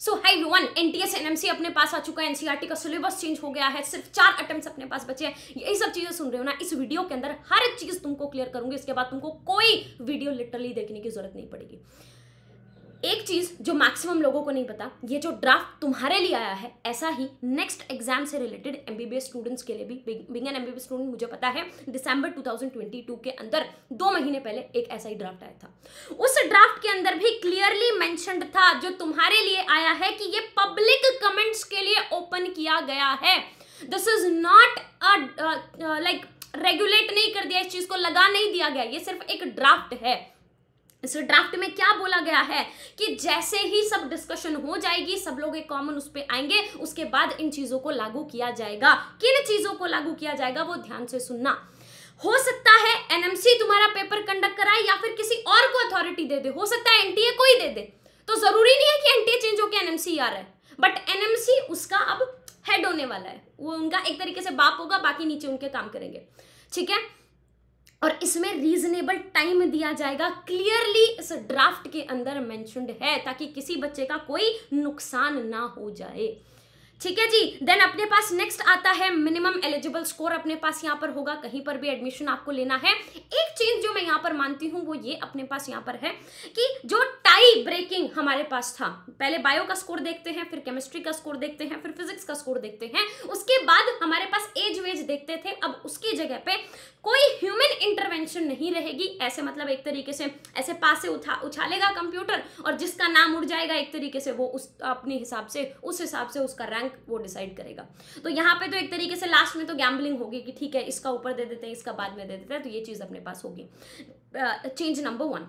सो hi one NTS NMC अपने पास आ चुका है एनसीईआरटी e का सिलेबस चेंज हो गया है सिर्फ चार अटेम्प्ट अपने पास बचे हैं यही सब चीजें सुन रहे हो ना इस वीडियो के अंदर हर एक चीज तुमको क्लियर करूंगी इसके बाद तुमको कोई वीडियो लिटरली देखने की जरूरत नहीं पड़ेगी एक चीज जो मैक्सिमम लोगों को नहीं पता ये जो ड्राफ्ट तुम्हारे लिए आया है ऐसा ही नेक्स्ट एग्जाम से रिलेटेड एमबीबीएस स्टूडेंट्स के लिए भी विंग एंड एमबीबीएस स्टूडेंट मुझे पता है दिसंबर 2022 के अंदर दो महीने पहले एक ऐसा ही ड्राफ्ट आया था उस ड्राफ्ट के अंदर भी क्लियरली मैंशनड था जो तुम्हारे लिए आया है कि ये पब्लिक कमेंट्स के लिए ओपन किया गया है this is not a like regulate नहीं कर दिया इस चीज को लगा नहीं दिया गया ये सिर्फ एक ड्राफ्ट है इस ड्राफ्ट में क्या बोला गया है कि जैसे ही सब डिस्कशन हो जाएगी सब लोग एक कॉमन उस पर आएंगे उसके बाद इन चीज़ों को लागू किया जाएगा किन चीज़ों को लागू किया जाएगा वो ध्यान से सुनना हो सकता है एनएमसी तुम्हारा पेपर कंडक्ट कराए या फिर किसी और को अथॉरिटी दे दे हो सकता है एनटीए को ही दे दे तो जरूरी नहीं है कि एनटीए चेंज होकर एनएमसी आ रहा है बट एनएमसी उसका अब हेड होने वाला है वो उनका एक तरीके से बाप होगा बाकी नीचे उनके काम करेंगे ठीक है और इसमें रीजनेबल टाइम दिया जाएगा क्लियरली इस ड्राफ्ट के अंदर मैंशनड है ताकि किसी बच्चे का कोई नुकसान ना हो जाए ठीक है जी देन अपने पास नेक्स्ट आता है मिनिमम एलिजिबल स्कोर अपने पास यहाँ पर होगा कहीं पर भी एडमिशन आपको लेना है एक चीज जो मैं यहाँ पर मानती हूँ वो ये अपने पास यहाँ पर है कि जो टाइम ब्रेकिंग हमारे पास था पहले बायो का स्कोर देखते हैं फिर केमिस्ट्री का स्कोर देखते हैं फिर फिजिक्स का स्कोर देखते हैं उसके बाद हमारे पास एज वेज देखते थे अब उसकी जगह पे कोई ह्यूमन इंटरवेंशन नहीं रहेगी ऐसे मतलब एक तरीके से ऐसे पास से उठा उछालेगा कंप्यूटर और जिसका नाम उड़ जाएगा एक तरीके से वो उस अपने हिसाब से उस हिसाब से उसका रैंक वो डिसाइड करेगा तो यहाँ पे तो एक तरीके से लास्ट में तो गैम्बलिंग होगी कि ठीक है इसका ऊपर दे देते हैं इसका बाद में दे देते हैं तो ये चीज़ अपने पास होगी change number one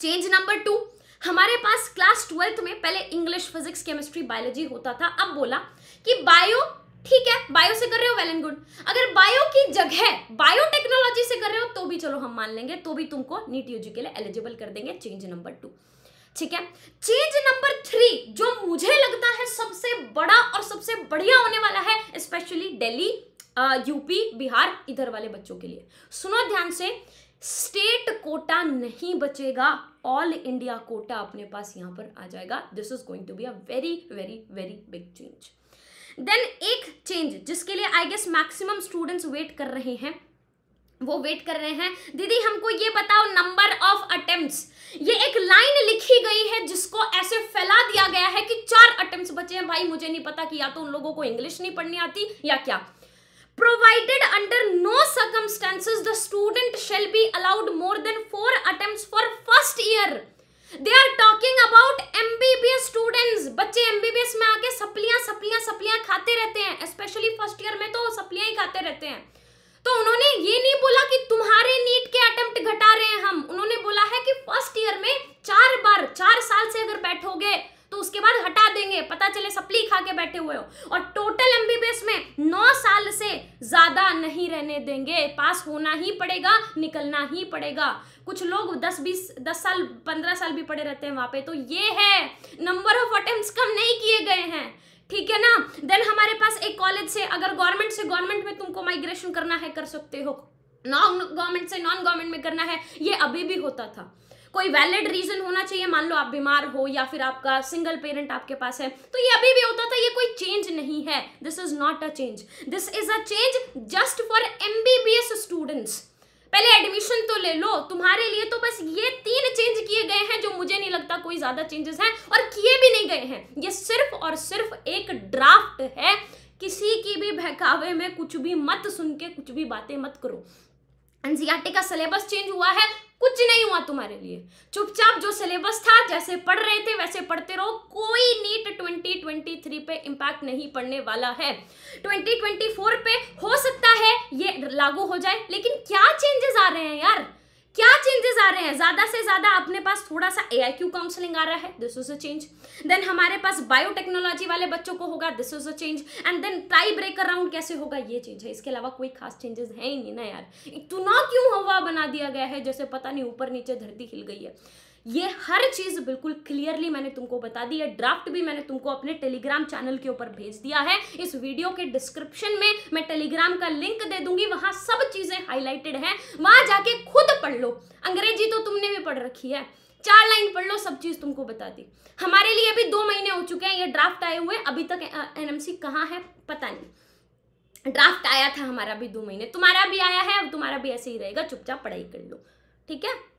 change number two हमारे पास क्लास ट्वेल्थ में पहले इंग्लिश फिजिक्स केमिस्ट्री बायोलॉजी होता था अब बोला कि बायो ठीक है बायो से कर रहे हो वेल एंड गुड अगर बायो की जगह बायोटेक्नोलॉजी से कर रहे हो तो भी चलो हम मान लेंगे तो भी तुमको नीट यूजी के लिए एलिजिबल कर देंगे चेंज नंबर टू ठीक है चेंज नंबर थ्री जो मुझे लगता है सबसे बड़ा और सबसे बढ़िया होने वाला है स्पेशली डेली यूपी बिहार इधर वाले बच्चों के लिए सुनो ध्यान से स्टेट कोटा नहीं बचेगा ऑल इंडिया कोटा अपने पास यहां पर आ जाएगा this is going to be a very very very big change then एक चेंज जिसके लिए I guess maximum students wait कर रहे हैं वो वेट कर रहे हैं दीदी हमको ये बताओ नंबर ऑफ अटेम्प्ट्स ये एक लाइन लिखी गई है जिसको ऐसे फैला दिया गया है कि चार अटेम्प्ट्स बचे हैं भाई मुझे नहीं पता कि या तो उन लोगों को इंग्लिश नहीं पढ़नी आती या क्या provided under no circumstances the student shall be allowed more than four attempts for first year they are talking about mbbs students bacche mbbs mein aake सप्लियां सप्लियां सप्लियां khate rehte hain especially first year mein to सप्लियां hi khate rehte hain तो उन्होंने ये नहीं बोला कि तुम्हारे NEET के attempt घटा रहे हैं हम उन्होंने बोला है कि फर्स्ट ईयर में चार बार चार साल से अगर बैठोगे तो उसके बाद हटा पता चले सप्ली खा के बैठे हुए हो और टोटल एमबीबीएस में नौ साल से ज्यादा नहीं रहने देंगे पास होना ही पड़ेगा निकलना ही पड़ेगा कुछ लोग दस बीस दस साल पंद्रह साल भी पड़े रहते हैं वहां पे तो ये है नंबर ऑफ अटेम्प्ट कम नहीं किए गए हैं ठीक है ना देन हमारे पास एक कॉलेज से अगर गवर्नमेंट से गवर्नमेंट में तुमको माइग्रेशन करना है कर सकते हो नॉन गवर्नमेंट से नॉन गवर्नमेंट में करना है ये अभी भी होता था कोई वैलिड रीजन होना चाहिए मान लो आप बीमार हो या फिर आपका सिंगल पेरेंट आपके पास है तो ये अभी भी होता था ये कोई चेंज नहीं है this is not a change this is a change just for MBBS students पहले एडमिशन तो ले लो तुम्हारे लिए तो बस ये तीन चेंज किए गए हैं जो मुझे नहीं लगता कोई ज्यादा चेंजेस हैं और किए भी नहीं गए हैं ये सिर्फ और सिर्फ एक ड्राफ्ट है किसी की भी बहकावे में कुछ भी मत सुन के कुछ भी बातें मत करो एनसीआरटी e का सिलेबस चेंज हुआ है कुछ नहीं हुआ तुम्हारे लिए चुपचाप जो सिलेबस था जैसे पढ़ रहे थे वैसे पढ़ते रहो कोई नीट 2023 पे इम्पैक्ट नहीं पड़ने वाला है 2024 पे हो सकता है ये लागू हो जाए लेकिन क्या चेंजेस आ रहे हैं यार आ रहे हैं ज़्यादा से ज़्यादा अपने पास थोड़ा सा ए आई क्यू काउंसलिंग आ रहा है this is a change then हमारे पास बायोटेक्नोलॉजी वाले बच्चों को होगा this is a change and then tie breaker round कैसे होगा ये चेंज है इसके अलावा कोई खास चेंजेस है ही नहीं ना यार इतना क्यों हवा बना दिया गया है जैसे पता नहीं ऊपर नीचे धरती हिल गई है ये हर चीज़ बिल्कुल क्लियरली मैंने तुमको बता दी है ड्राफ्ट भी मैंने तुमको अपने टेलीग्राम चैनल के ऊपर भेज दिया है इस वीडियो के डिस्क्रिप्शन में मैं टेलीग्राम का लिंक दे दूंगी वहां सब चीज़ें हाईलाइटेड हैं वहां जाके खुद पढ़ लो अंग्रेजी तो तुमने भी पढ़ रखी है चार लाइन पढ़ लो सब चीज़ तुमको बता दी हमारे लिए अभी दो महीने हो चुके हैं ये ड्राफ्ट आए हुए अभी तक एनएमसी कहाँ है पता नहीं ड्राफ्ट आया था हमारा भी दो महीने तुम्हारा भी आया है अब तुम्हारा भी ऐसे ही रहेगा चुपचाप पढ़ाई कर लो ठीक है